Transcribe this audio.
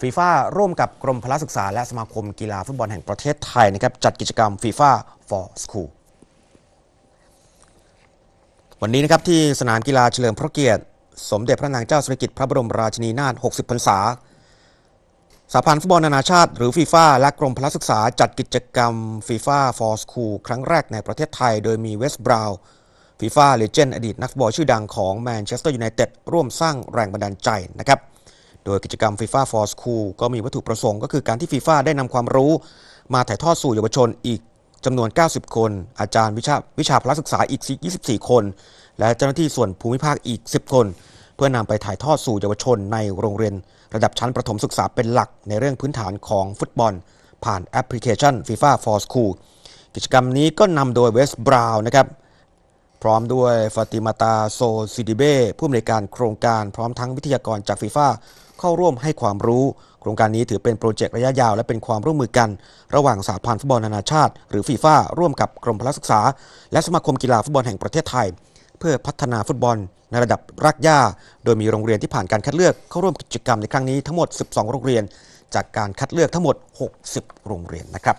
ฟีฟ่าร่วมกับกรมพละศึกษาและสมาคมกีฬาฟุตบอลแห่งประเทศไทยนะครับจัดกิจกรรมฟีฟ่า for school วันนี้นะครับที่สนามกีฬาเฉลิมพระเกียรติสมเด็จพระนางเจ้าสุริกิติ์พระบรมราชินีนาถ 60 พรรษาสาพันธ์ฟุตบอลนานาชาติหรือฟีฟ่าและกรมพละศึกษาจัดกิจกรรมฟีฟ่า for school ครั้งแรกในประเทศไทย โดยมีเวสต์บราว์ฟีฟ่าเลเจนด์อดีตนักฟุตบอลชื่อดังของแมนเชสเตอร์ยูไนเต็ดร่วมสร้างแรงบันดาลใจนะครับโดยกิจกรรม FIFA for School ก็มีวัตถุประสงค์ก็คือการที่ฟีฟ่าได้นำความรู้ มาถ่ายทอดสู่เยาวชนอีกจำนวน 90 คน อาจารย์วิชาวิชาพละศึกษาอีก 24 คน และเจ้าหน้าที่ส่วนภูมิภาคอีก 10 คน เพื่อนำไปถ่ายทอดสู่เยาวชนในโรงเรียน ระดับชั้นประถมศึกษาเป็นหลักในเรื่องพื้นฐานของฟุตบอล ผ่านแอปพลิเคชัน FIFA for School กิจกรรมนี้ก็นำโดยเวสบราวน์นะครับพร้อมด้วยฟาติมาตาโซซิดิเบ้ผู้อำนวยการโครงการพร้อมทั้งวิทยากรจากฟีฟ่าเข้าร่วมให้ความรู้ โครงการนี้ถือเป็นโปรเจกต์ระยะยาวและเป็นความร่วมมือกัน ระหว่างสหพันธ์ฟุตบอลนานาชาติ หรือฟีฟ่าร่วมกับกรมพลศึกษา และสมาคมกีฬาฟุตบอลแห่งประเทศไทย เพื่อพัฒนาฟุตบอล ในระดับรากหญ้าโดยมีโรงเรียนที่ผ่านการคัดเลือกเข้าร่วมกิจกรรมในครั้งนี้ ทั้งหมด 12โรงเรียน จากการคัดเลือกทั้งหมด 60 โรงเรียนนะครับ